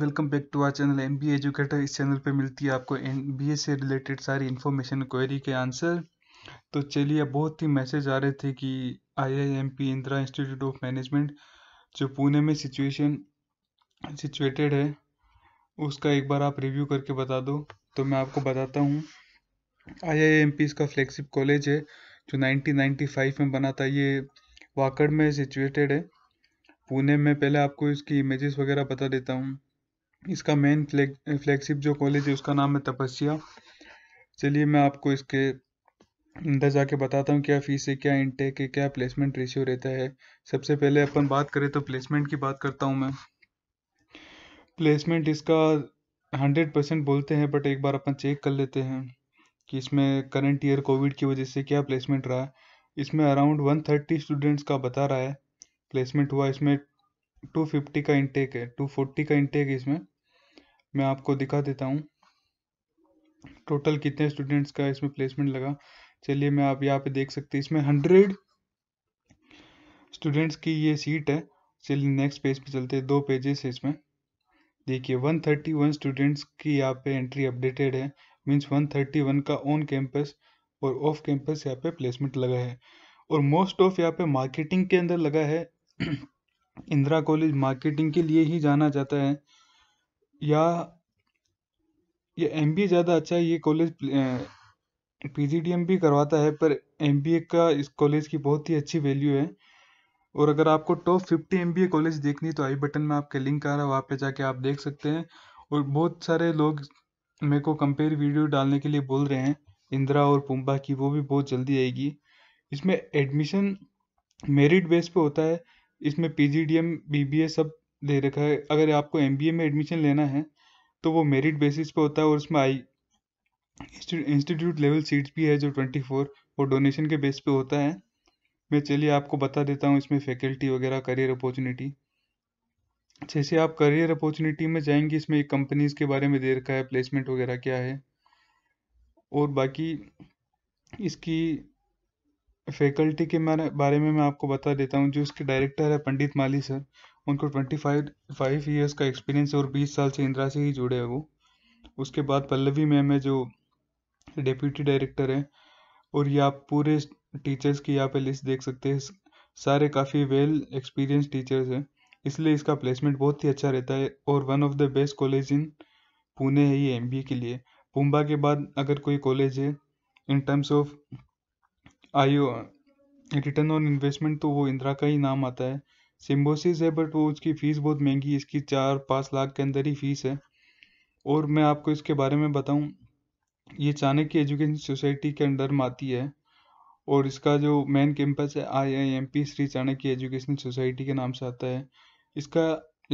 welcome back to our channel M B educator इस चैनल पे मिलती है आपको एम बी ए से रिलेटेड सारी इन्फॉर्मेशन क्वेरी के आंसर तो चलिए अब बहुत ही मैसेज आ रहे थे कि I I M P Indira Institute of Management जो पुणे में सिचुएशन सिचुएटेड है उसका एक बार आप रिव्यू करके बता दो तो मैं आपको बताता हूँ आई आई एम पी इसका फ्लैगशिप कॉलेज है जो फाइव में बना था ये वाकड़ में सिचुएटेड है पुणे में पहले आपको इसकी इमेजेस वगैरह बता देता हूँ इसका मेन फ्लैगशिप जो कॉलेज है उसका नाम है तपस्या चलिए मैं आपको इसके अंदर जाके बताता हूँ क्या फ़ीस है क्या इनटेक है क्या प्लेसमेंट रेशियो रहता है सबसे पहले अपन बात करें तो प्लेसमेंट की बात करता हूँ मैं प्लेसमेंट इसका हंड्रेड परसेंट बोलते हैं बट एक बार अपन चेक कर लेते हैं कि इसमें करंट ईयर कोविड की वजह से क्या प्लेसमेंट रहा है इसमें अराउंड वन थर्टी स्टूडेंट्स का बता रहा है प्लेसमेंट हुआ इसमें टू फिफ्टी का इंटेक है टू फोर्टी का इंटेक है इसमें मैं आपको दिखा देता हूँ टोटल कितने स्टूडेंट्स का इसमें प्लेसमेंट लगा चलिए मैं आप यहाँ पे देख सकते हैं इसमें हंड्रेड स्टूडेंट्स की ये सीट है चलिए नेक्स्ट पेज पे चलते हैं दो पेजेस है इसमें देखिए 131 स्टूडेंट्स की यहाँ पे एंट्री अपडेटेड है मींस 131 का ऑन कैंपस और ऑफ कैंपस यहाँ पे प्लेसमेंट लगा है और मोस्ट ऑफ यहाँ पे मार्केटिंग के अंदर लगा है इंदिरा कॉलेज मार्केटिंग के लिए ही जाना जाता है या ये एम ज़्यादा अच्छा है ये कॉलेज पी भी करवाता है पर एम बी ए का इस कॉलेज की बहुत ही अच्छी वैल्यू है और अगर आपको top fifty M B A college देखनी तो आई बटन में आपका लिंक आ रहा है वहाँ पे जाके आप देख सकते हैं और बहुत सारे लोग मेरे को कंपेयर वीडियो डालने के लिए बोल रहे हैं इंदिरा और पुम्बा की वो भी बहुत जल्दी आएगी इसमें एडमिशन मेरिट बेस पे होता है इसमें P G D M B B A सब दे रखा है अगर आपको एम बी ए में एडमिशन लेना है तो वो मेरिट बेसिस पे होता है और उसमें आई इंस्टीट्यूट लेवल सीट्स भी है जो ट्वेंटी फोर वो डोनेशन के बेस पे होता है मैं चलिए आपको बता देता हूँ इसमें फैकल्टी वगैरह करियर अपॉर्चुनिटी जैसे आप करियर अपॉर्चुनिटी में जाएंगे इसमें एक कंपनीज के बारे में दे रखा है प्लेसमेंट वगैरह क्या है और बाकी इसकी फैकल्टी के मारे बारे में मैं आपको बता देता हूँ जो इसके डायरेक्टर है पंडित माली सर उनको ट्वेंटी फाइव फाइव ईयर्स का एक्सपीरियंस है और बीस साल से इंदिरा से ही जुड़े हैं वो उसके बाद पल्लवी मैम है जो डेप्यूटी डायरेक्टर है और ये आप पूरे टीचर्स की यहाँ पे लिस्ट देख सकते हैं सारे काफ़ी वेल एक्सपीरियंस टीचर्स हैं इसलिए इसका प्लेसमेंट बहुत ही अच्छा रहता है और one of the best college in Pune है ये एम के लिए पुम्बा के बाद अगर कोई कॉलेज है इन टर्म्स ऑफ आयो रिटर्न ऑन इन्वेस्टमेंट तो वो इंदिरा का ही नाम आता है सिम्बोसिस है बट वो उसकी फ़ीस बहुत महंगी इसकी चार पाँच लाख के अंदर ही फ़ीस है और मैं आपको इसके बारे में बताऊं ये चाणक्य एजुकेशन सोसाइटी के अंडर में आती है और इसका जो मेन कैंपस है I I M P Shri Chanakya education society के नाम से आता है इसका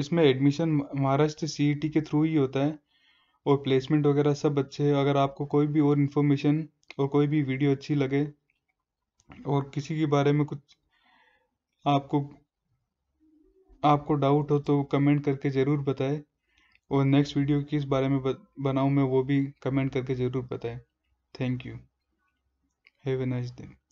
इसमें admission Maharashtra C E T के थ्रू ही होता है और प्लेसमेंट वगैरह सब अच्छे अगर आपको कोई भी और इन्फॉर्मेशन और कोई भी वीडियो अच्छी लगे और किसी के बारे में कुछ आपको आपको डाउट हो तो कमेंट करके ज़रूर बताएं और नेक्स्ट वीडियो किस बारे में बनाऊं मैं वो भी कमेंट करके ज़रूर बताएं thank you have a nice day